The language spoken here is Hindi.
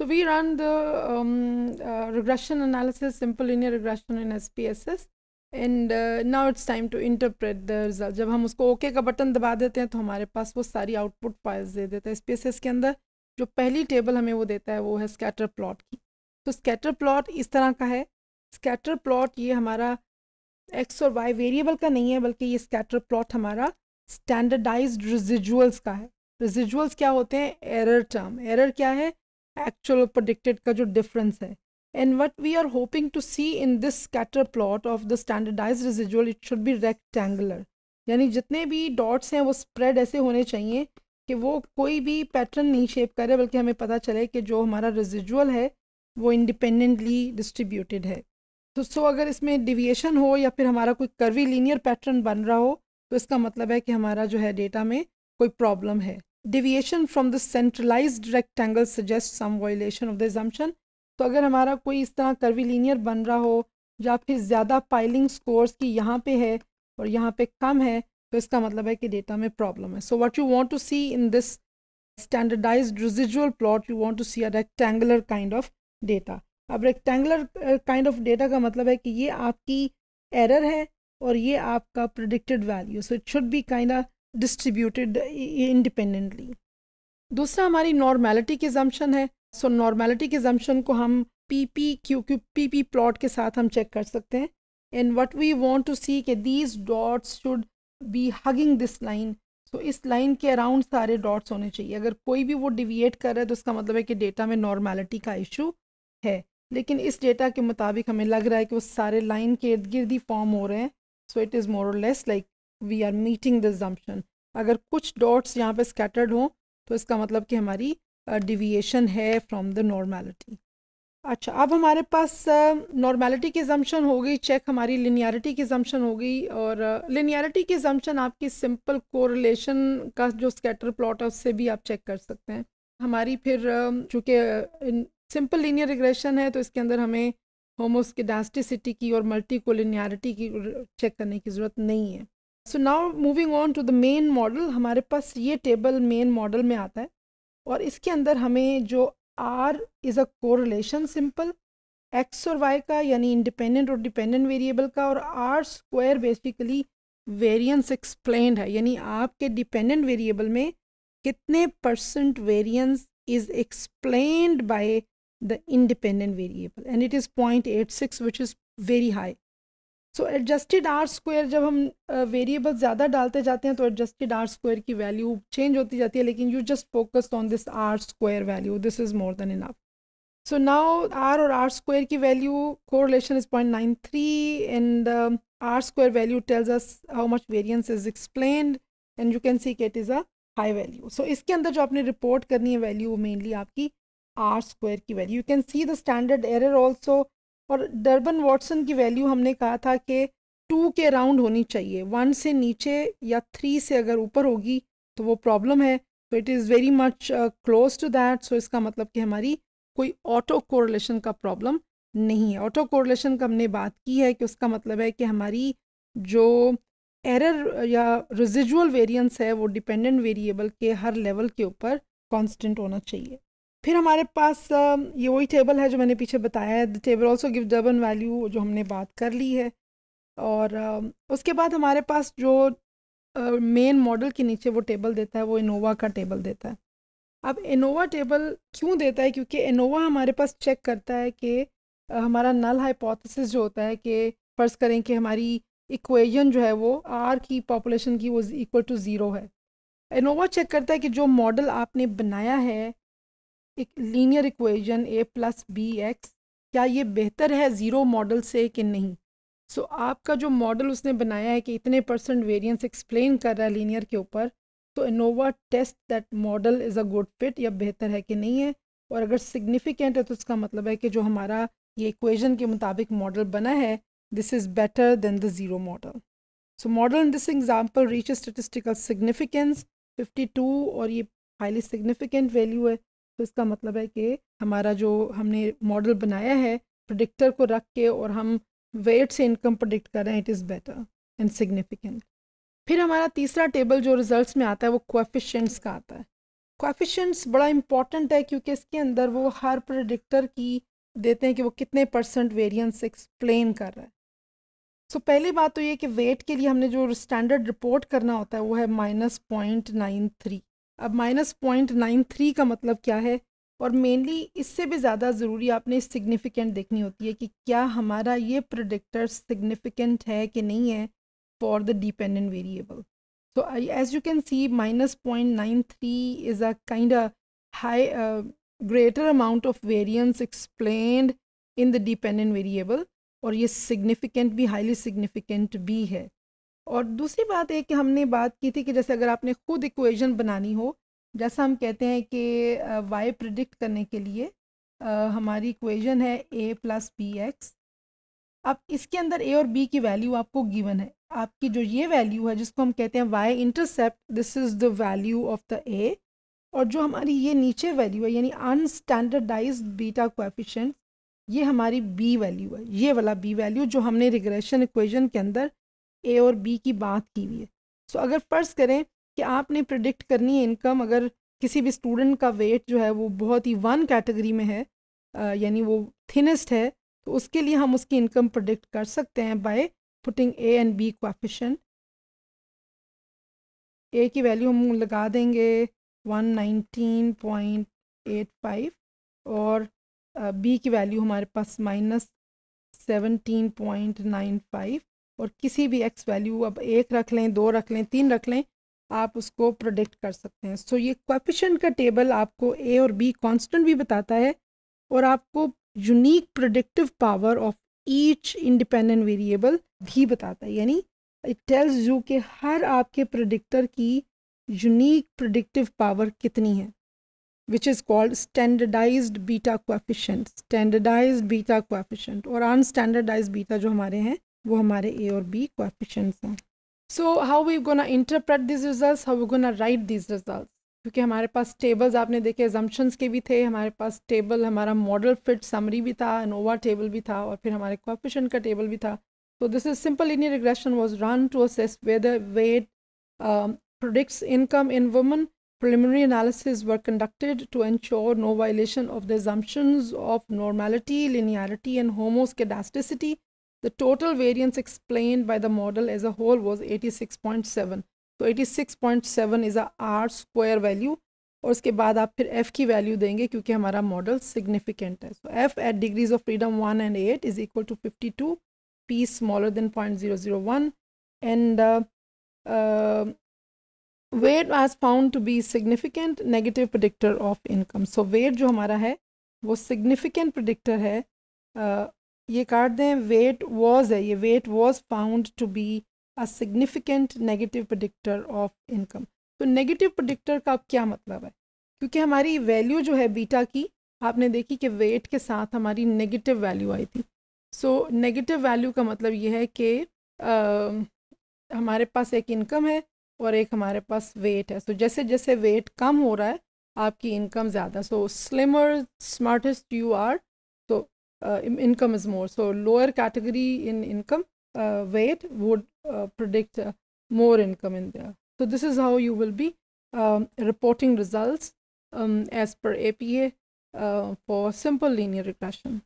So we run the um, uh, regression analysis, simple linear regression in SPSS. And now it's time to interpret the result. जब हम उसको ओके का बटन दबा देते हैं तो हमारे पास वो सारी आउटपुट फाइल्स दे देता है SPSS के अंदर जो पहली टेबल हमें वो देता है वो है स्कैटर प्लॉट की तो स्कैटर प्लॉट इस तरह का है स्कैटर प्लॉट ये हमारा एक्स और वाई वेरिएबल का नहीं है बल्कि ये स्कैटर प्लॉट हमारा स्टैंडर्डाइज रिजिजुअल्स का है रिजिजुअल्स क्या होते हैं एरर टर्म एरर क्या है एक्चुअल और का जो डिफरेंस है and what we are hoping to see in this scatter plot of the standardize residual it should be rectangular यानी जितने भी डॉट्स हैं वो स्प्रेड ऐसे होने चाहिए कि वो कोई भी पैटर्न नहीं शेप करे बल्कि हमें पता चले कि जो हमारा रिजिजुअल है वो इंडिपेंडेंटली डिस्ट्रीब्यूटेड है तो सो अगर इसमें डिविएशन हो या फिर हमारा कोई कर्वी लीनियर पैटर्न बन रहा हो तो इसका मतलब है कि हमारा जो है डेटा में कोई प्रॉब्लम है deviation from the centralize rectangle suggest some violation of the assumption तो अगर हमारा कोई इस तरह कर्वी लीनियर बन रहा हो या फिर ज़्यादा पाइलिंग स्कोर्स की यहाँ पे है और यहाँ पे कम है तो इसका मतलब है कि डेटा में प्रॉब्लम है so what you want to see in this standardize residual plot you want to see a rectangular kind of data अब रेक्टेंगुलर काइंड ऑफ डेटा का मतलब है कि ये आपकी एरर है और ये आपका predicted value so it should be kind of distributed independently दूसरा हमारी नॉर्मेलिटी के जम्पन है सो नॉर्मेलिटी के जम्पन को हम P P Q Q P P plot के साथ हम चेक कर सकते हैं and what we want to see के these dots should be hugging this line so इस लाइन के अराउंड सारे डॉट्स होने चाहिए अगर कोई भी वो डिविएट कर रहा है तो इसका मतलब है कि डेटा में नॉर्मेलिटी का इशू है लेकिन इस डेटा के मुताबिक हमें लग रहा है कि वो सारे लाइन के इर्द गिर्द ही फॉर्म हो रहे हैं so it is more less like we are meeting the assumption अगर कुछ डॉट्स यहाँ पे स्कैटर्ड हों तो इसका मतलब कि हमारी डिविएशन uh, है फ्रॉम द नॉर्मेलिटी अच्छा अब हमारे पास नॉर्मेलिटी की जम्पन हो गई चेक हमारी लिनियरिटी की जम्पन हो गई और लिनियरिटी की जम्पन आपकी सिंपल कोरिलेशन का जो स्कैटर प्लॉट है उससे भी आप चेक कर सकते हैं हमारी फिर चूँकि सिंपल लीनियर रिग्रेशन है तो इसके अंदर हमें होमोस्केडास्टिसिटी की और मल्टी कोलिनियरिटी की चेक करने की ज़रूरत नहीं है so now moving on to the main model हमारे पास ये टेबल मेन मॉडल में आता है और इसके अंदर हमें जो R is a correlation simple X और वाई का यानी इंडिपेंडेंट और डिपेंडेंट वेरिएबल का और R square basically variance explain है यानी आपके डिपेंडेंट वेरिएबल में कितने percent variance is explained by the independent variable and it is point eight six which is very high so adjusted R square जब हम वेरिएबल ज़्यादा डालते जाते हैं तो एडजस्टेड आर स्क्वायर की वैल्यू चेंज होती जाती है लेकिन you just focus on this R square value this is more than enough so now R और आर स्क्वायर की value correlation is point nine three and R square value tells us how much variance is explain and you can see it is a high value so इसके अंदर जो आपने रिपोर्ट करनी है वैल्यू वो मेनली आपकी आर स्क्वायर की value you can see the standard error also और डर्बन वाटसन की वैल्यू हमने कहा था कि टू के राउंड होनी चाहिए वन से नीचे या थ्री से अगर ऊपर होगी तो वो प्रॉब्लम है तो it is very much close to that so इसका मतलब कि हमारी कोई ऑटो कोरलेशन का प्रॉब्लम नहीं है ऑटो कोरलेशन का हमने बात की है कि उसका मतलब है कि हमारी जो एरर uh, या रिजिजुअल वेरियंस है वो डिपेंडेंट वेरिएबल के हर लेवल के ऊपर कॉन्स्टेंट होना चाहिए फिर हमारे पास ये वही टेबल है जो मैंने पीछे बताया है the table also give Durbin value जो हमने बात कर ली है और उसके बाद हमारे पास जो मेन मॉडल के नीचे वो टेबल देता है वो इनोवा का टेबल देता है अब इनोवा टेबल क्यों देता है क्योंकि इनोवा हमारे पास चेक करता है कि हमारा नल हाइपोथेसिस जो होता है कि फ़र्ज़ करें कि हमारी इक्वेशन जो है वो आर की पॉपुलेशन की वो इक्वल टू ज़ीरो है इनोवा चेक करता है कि जो मॉडल आपने बनाया है एक linear equation A plus B X क्या ये बेहतर है ज़ीरो मॉडल से कि नहीं सो so, आपका जो मॉडल उसने बनाया है कि इतने परसेंट वेरिएंस एक्सप्लेन कर रहा है लीनियर के ऊपर तो ANOVA test that model is a good fit या बेहतर है कि नहीं है और अगर सिग्निफिकेंट है तो उसका मतलब है कि जो हमारा ये इक्वेशन के मुताबिक मॉडल बना है this is better than the zero model so model in this example reach statistical significance 52 और ये हाईली सिग्निफिकेंट वैल्यू है तो इसका मतलब है कि हमारा जो हमने मॉडल बनाया है प्रोडिक्टर को रख के और हम वेट से इनकम प्रोडिक्ट कर रहे हैं it is better and significant फिर हमारा तीसरा टेबल जो रिजल्ट्स में आता है वो क्वाफिशंट्स का आता है कोफिशेंट्स बड़ा इंपॉर्टेंट है क्योंकि इसके अंदर वो हर प्रोडिक्टर की देते हैं कि वो कितने परसेंट वेरियंस एक्सप्लेन कर रहा है सो so, पहली बात तो ये कि वेट के लिए हमने जो स्टैंडर्ड रिपोर्ट करना होता है वो है माइनस पॉइंट नाइन थ्री अब माइनस पॉइंट नाइन थ्री का मतलब क्या है और मेनली इससे भी ज़्यादा ज़रूरी आपने सिग्निफिकेंट देखनी होती है कि क्या हमारा ये प्रोडिक्टर सिग्निफिकेंट है कि नहीं है for the dependent variable so as you can see minus point nine three is a kind high greater amount of variance explain in the dependent variable और ये सिग्निफिकेंट भी हाईली सिग्निफिकेंट भी है और दूसरी बात एक कि हमने बात की थी कि जैसे अगर आपने खुद इक्वेशन बनानी हो जैसा हम कहते हैं कि वाई प्रिडिक्ट करने के लिए आ, हमारी इक्वेशन है ए प्लस बी एक्स अब इसके अंदर ए और बी की वैल्यू आपको गिवन है आपकी जो ये वैल्यू है जिसको हम कहते हैं Y intercept this is the value of the A और जो हमारी ये नीचे वैल्यू है यानी अनस्टैंडर्डाइज बीटा कोएफिशिएंट ये हमारी बी वैल्यू है ये वाला बी वैल्यू जो हमने रिग्रेशन इक्वेशन के अंदर ए और बी की बात की हुई है सो अगर फ़र्ज़ करें कि आपने प्रडिक्ट करनी है इनकम अगर किसी भी स्टूडेंट का वेट जो है वो बहुत ही वन कैटेगरी में है यानी वो थिनेस्ट है तो उसके लिए हम उसकी इनकम प्रोडिक्ट कर सकते हैं by putting A and B coefficient A की वैल्यू हम लगा देंगे 119.85 और बी की वैल्यू हमारे पास माइनस फाइव और किसी भी एक्स वैल्यू अब एक रख लें दो रख लें तीन रख लें आप उसको प्रोडिक्ट कर सकते हैं सो so, ये कोफिशेंट का टेबल आपको ए और बी कांस्टेंट भी बताता है और आपको unique predictive power of each independent variable भी बताता है यानी इट टेल्स यू कि हर आपके प्रोडिक्टर की यूनिक प्रोडिक्टिव पावर कितनी है which is called standardize beta coefficient standardize beta coefficient और अनस्टैंडर्डाइज बीटा जो हमारे हैं वो हमारे ए और बी क्वाफिशंस हैं so how we gonna interpret this result how we gonna write this result क्योंकि हमारे पास टेबल्स आपने देखे एजम्पन्स के भी थे हमारे पास टेबल हमारा मॉडल फिट समरी भी था नोवा टेबल भी था और फिर हमारे क्वाफिशन का टेबल भी था तो this is simple in regression was run to assess whether weight predicts income in woman preliminary analysis were conducted to ensure no violation of the assumptions of normality linearity and homoscedasticity The total variance explained by the model as a whole was 86.7. तो 86.7 is a R square value और उसके बाद आप फिर एफ़ की वैल्यू देंगे क्योंकि हमारा मॉडल सिग्निफिकेंट है so F eight degrees of freedom one and eight is equal to fifty two P smaller than point zero zero one and weight was found to be significant negative predictor of income so weight जो हमारा है वो सिग्निफिकेंट प्रडिक्टर है ये काट दें वेट वॉज है ये weight was found to be a significant negative predictor of income तो नेगेटिव प्रोडिक्टर का अब क्या मतलब है क्योंकि हमारी वैल्यू जो है बीटा की आपने देखी कि वेट के साथ हमारी नेगेटिव वैल्यू आई थी सो नेगेटिव वैल्यू का मतलब ये है कि हमारे पास एक इनकम है और एक हमारे पास वेट है सो so, जैसे जैसे वेट कम हो रहा है आपकी इनकम ज़्यादा so slimmer smartest you are uh, income is more. So lower category in income uh, weight would uh, predict uh, more income in there. So this is how you will be um, reporting results um, as per APA uh, for simple linear regression.